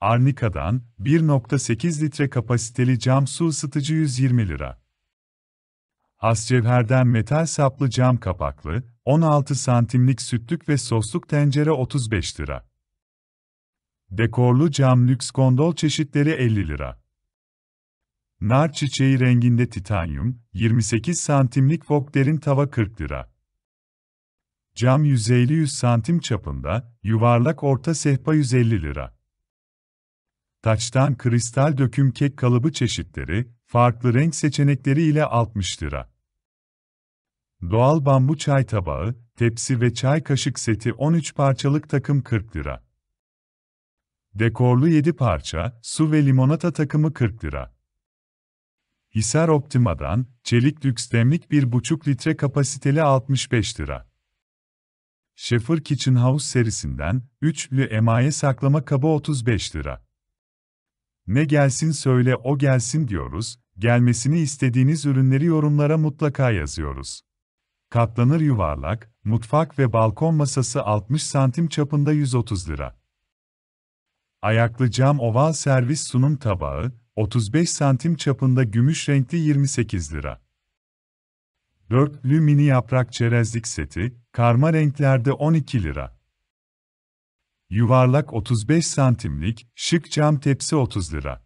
Arnika'dan 1.8 litre kapasiteli cam su ısıtıcı 120 lira. Hascevher'den metal saplı cam kapaklı, 16 santimlik sütlük ve sosluk tencere 35 lira. Dekorlu cam lüks gondol çeşitleri 50 lira. Nar çiçeği renginde titanyum, 28 santimlik fok derin tava 40 lira. Cam 150-100 santim çapında, yuvarlak orta sehpa 150 lira taçtan kristal döküm kek kalıbı çeşitleri, farklı renk seçenekleri ile 60 lira. Doğal bambu çay tabağı, tepsi ve çay kaşık seti 13 parçalık takım 40 lira. Dekorlu 7 parça, su ve limonata takımı 40 lira. Hisar Optima'dan, çelik lüks demlik 1,5 litre kapasiteli 65 lira. Schaefer Kitchen House serisinden, 3'lü emaye saklama kabı 35 lira. Ne gelsin söyle o gelsin diyoruz, gelmesini istediğiniz ürünleri yorumlara mutlaka yazıyoruz. Katlanır yuvarlak, mutfak ve balkon masası 60 santim çapında 130 lira. Ayaklı cam oval servis sunum tabağı, 35 santim çapında gümüş renkli 28 lira. Dörtlü mini yaprak çerezlik seti, karma renklerde 12 lira. Yuvarlak 35 santimlik, şık cam tepsi 30 lira.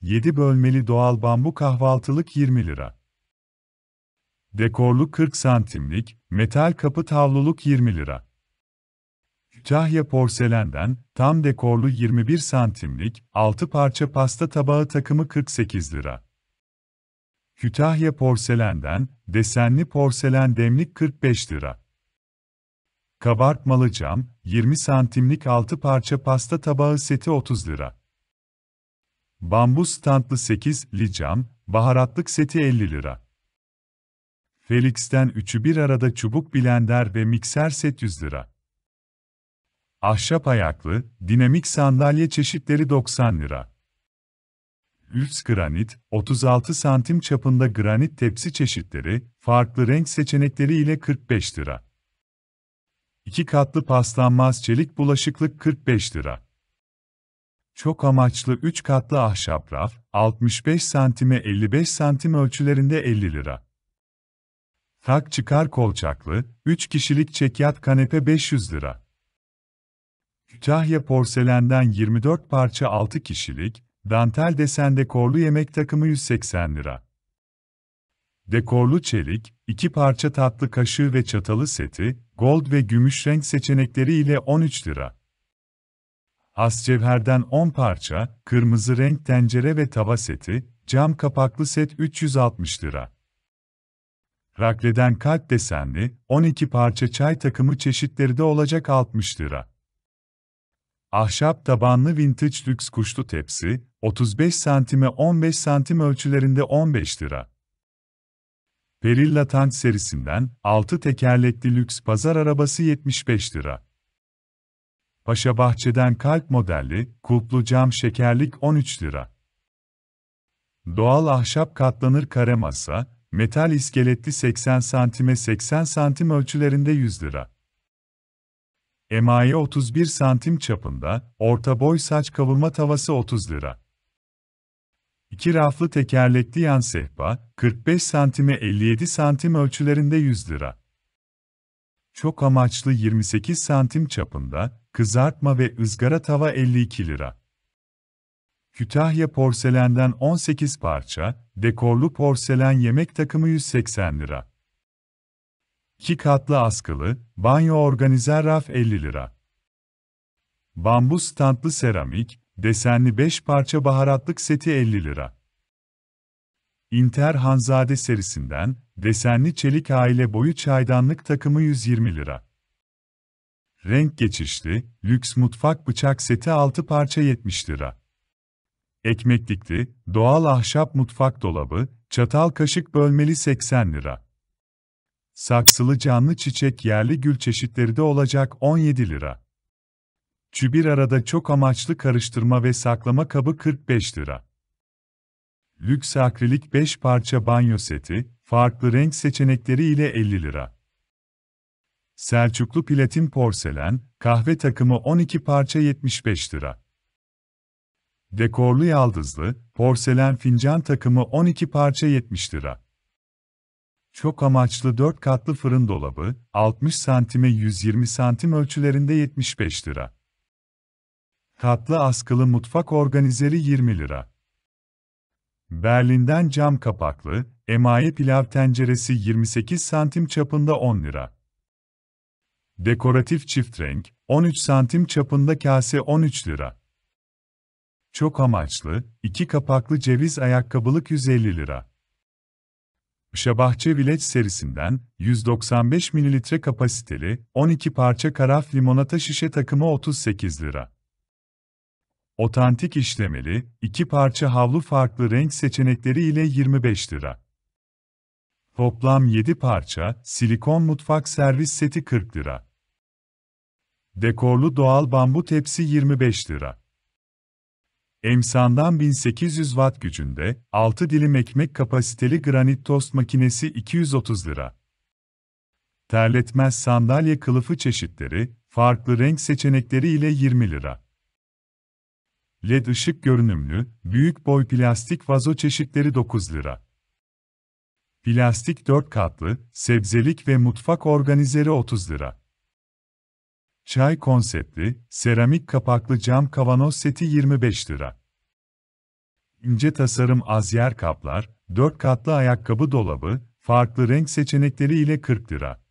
7 bölmeli doğal bambu kahvaltılık 20 lira. Dekorlu 40 santimlik, metal kapı tavluluk 20 lira. Kütahya porselenden, tam dekorlu 21 santimlik, 6 parça pasta tabağı takımı 48 lira. Kütahya porselenden, desenli porselen demlik 45 lira. Kabartmalı cam, 20 santimlik 6 parça pasta tabağı seti 30 lira. Bambu standlı 8'li cam, baharatlık seti 50 lira. Felix'ten 3'ü bir arada çubuk blender ve mikser set 100 lira. Ahşap ayaklı, dinamik sandalye çeşitleri 90 lira. Lüks granit, 36 santim çapında granit tepsi çeşitleri, farklı renk seçenekleri ile 45 lira. 2 katlı paslanmaz çelik bulaşıklık 45 lira. Çok amaçlı 3 katlı ahşap raf, 65 santime 55 cm ölçülerinde 50 lira. Tak çıkar kolçaklı, 3 kişilik çekyat kanepe 500 lira. Kütahya porselenden 24 parça 6 kişilik, dantel desen dekorlu yemek takımı 180 lira. Dekorlu çelik, 2 parça tatlı kaşığı ve çatalı seti, gold ve gümüş renk seçenekleri ile 13 lira. As cevherden 10 parça, kırmızı renk tencere ve tava seti, cam kapaklı set 360 lira. Rakleden kalp desenli, 12 parça çay takımı çeşitleri de olacak 60 lira. Ahşap tabanlı vintage lüks kuşlu tepsi, 35 santime 15 santim ölçülerinde 15 lira. Perilla Tant serisinden 6 tekerlekli lüks pazar arabası 75 lira. Paşa Bahçe'den kalp modelli, kulplu cam şekerlik 13 lira. Doğal ahşap katlanır kare masa, metal iskeletli 80 santime 80 santim ölçülerinde 100 lira. Emaye 31 santim çapında, orta boy saç kavurma tavası 30 lira. 2 raflı tekerlekli yan sehpa, 45 santime 57 santim ölçülerinde 100 lira. Çok amaçlı 28 santim çapında, kızartma ve ızgara tava 52 lira. Kütahya porselenden 18 parça, dekorlu porselen yemek takımı 180 lira. 2 katlı askılı, banyo organizer raf 50 lira. Bambu standlı seramik, Desenli 5 parça baharatlık seti 50 lira. Inter Hanzade serisinden, desenli çelik aile boyu çaydanlık takımı 120 lira. Renk geçişli, lüks mutfak bıçak seti 6 parça 70 lira. Ekmeklikli, doğal ahşap mutfak dolabı, çatal kaşık bölmeli 80 lira. Saksılı canlı çiçek yerli gül çeşitleri de olacak 17 lira. Çü arada çok amaçlı karıştırma ve saklama kabı 45 lira. Lüks akrilik 5 parça banyo seti, farklı renk seçenekleri ile 50 lira. Selçuklu platin porselen, kahve takımı 12 parça 75 lira. Dekorlu yaldızlı, porselen fincan takımı 12 parça 70 lira. Çok amaçlı 4 katlı fırın dolabı, 60 santime 120 santim ölçülerinde 75 lira. Katlı askılı mutfak organizeri 20 lira. Berlin'den cam kapaklı, emaye pilav tenceresi 28 santim çapında 10 lira. Dekoratif çift renk, 13 santim çapında kase 13 lira. Çok amaçlı, 2 kapaklı ceviz ayakkabılık 150 lira. Şabahçe Village serisinden 195 ml kapasiteli 12 parça karaf limonata şişe takımı 38 lira. Otantik işlemeli, iki parça havlu farklı renk seçenekleri ile 25 lira. Toplam 7 parça, silikon mutfak servis seti 40 lira. Dekorlu doğal bambu tepsi 25 lira. Emsandan 1800 watt gücünde, 6 dilim ekmek kapasiteli granit tost makinesi 230 lira. Terletmez sandalye kılıfı çeşitleri, farklı renk seçenekleri ile 20 lira. LED ışık görünümlü, büyük boy plastik vazo çeşitleri 9 lira. Plastik 4 katlı, sebzelik ve mutfak organizeri 30 lira. Çay konseptli, seramik kapaklı cam kavanoz seti 25 lira. İnce tasarım az yer kaplar, 4 katlı ayakkabı dolabı, farklı renk seçenekleri ile 40 lira.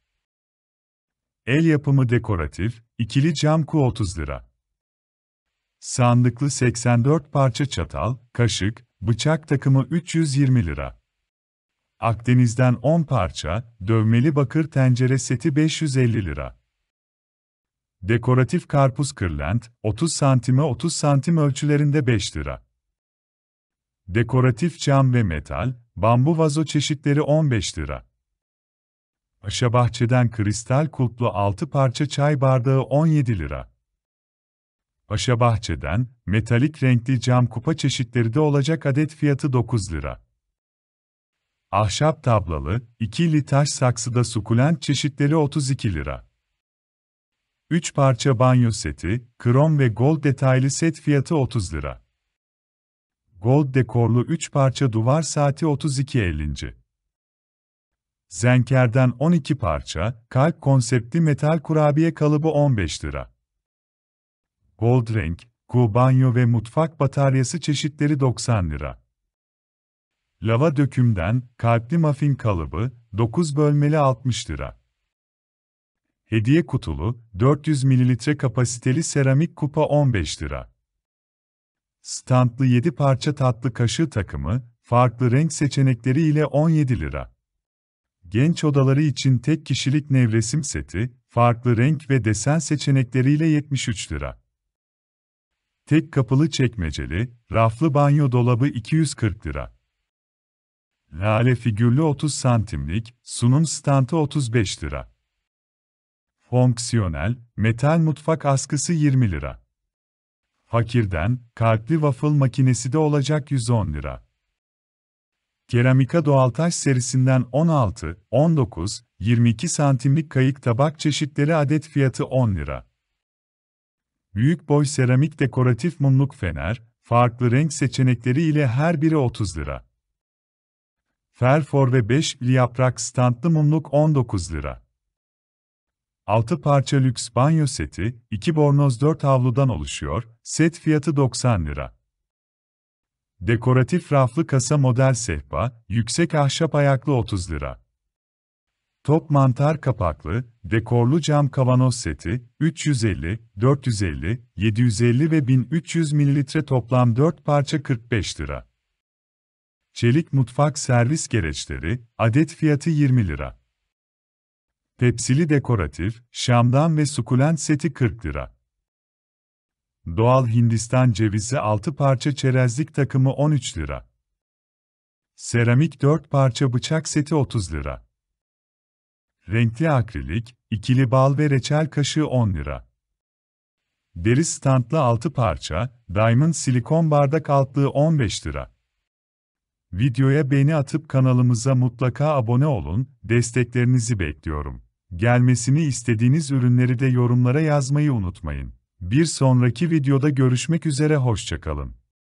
El yapımı dekoratif, ikili cam ku 30 lira. Sandıklı 84 parça çatal, kaşık, bıçak takımı 320 lira. Akdeniz'den 10 parça, dövmeli bakır tencere seti 550 lira. Dekoratif karpuz kırlent, 30 santime 30 santim ölçülerinde 5 lira. Dekoratif cam ve metal, bambu vazo çeşitleri 15 lira. bahçeden kristal kulplu 6 parça çay bardağı 17 lira. Aşa Bahçe'den, metalik renkli cam kupa çeşitleri de olacak adet fiyatı 9 lira. Ahşap tablalı, 2 taş saksıda sukulent çeşitleri 32 lira. 3 parça banyo seti, krom ve gold detaylı set fiyatı 30 lira. Gold dekorlu 3 parça duvar saati 32 elinci. Zenker'den 12 parça, kalp konseptli metal kurabiye kalıbı 15 lira gold renk, gu banyo ve mutfak bataryası çeşitleri 90 lira. Lava dökümden, kalpli muffin kalıbı, 9 bölmeli 60 lira. Hediye kutulu, 400 ml kapasiteli seramik kupa 15 lira. Standlı 7 parça tatlı kaşığı takımı, farklı renk seçenekleri ile 17 lira. Genç odaları için tek kişilik nevresim seti, farklı renk ve desen seçenekleriyle 73 lira. Tek kapılı çekmeceli, raflı banyo dolabı 240 lira. Lale figürlü 30 santimlik, sunum standı 35 lira. Fonksiyonel, metal mutfak askısı 20 lira. Fakirden, kartlı waffle makinesi de olacak 110 lira. Keramika doğal taş serisinden 16, 19, 22 santimlik kayık tabak çeşitleri adet fiyatı 10 lira büyük boy seramik dekoratif mumluk fener, farklı renk seçenekleri ile her biri 30 lira. Ferfor ve 5 yaprak standlı mumluk 19 lira. 6 parça lüks banyo seti, 2 bornoz 4 havludan oluşuyor, set fiyatı 90 lira. Dekoratif raflı kasa model sehpa, yüksek ahşap ayaklı 30 lira. Top mantar kapaklı, dekorlu cam kavanoz seti, 350, 450, 750 ve 1300 ml toplam 4 parça 45 lira. Çelik mutfak servis gereçleri, adet fiyatı 20 lira. Tepsili dekoratif, şamdan ve sukulent seti 40 lira. Doğal Hindistan cevizi 6 parça çerezlik takımı 13 lira. Seramik 4 parça bıçak seti 30 lira. Renkli akrilik, ikili bal ve reçel kaşığı 10 lira. Deri standlı 6 parça, Diamond silikon bardak altlığı 15 lira. Videoya beğeni atıp kanalımıza mutlaka abone olun, desteklerinizi bekliyorum. Gelmesini istediğiniz ürünleri de yorumlara yazmayı unutmayın. Bir sonraki videoda görüşmek üzere hoşçakalın.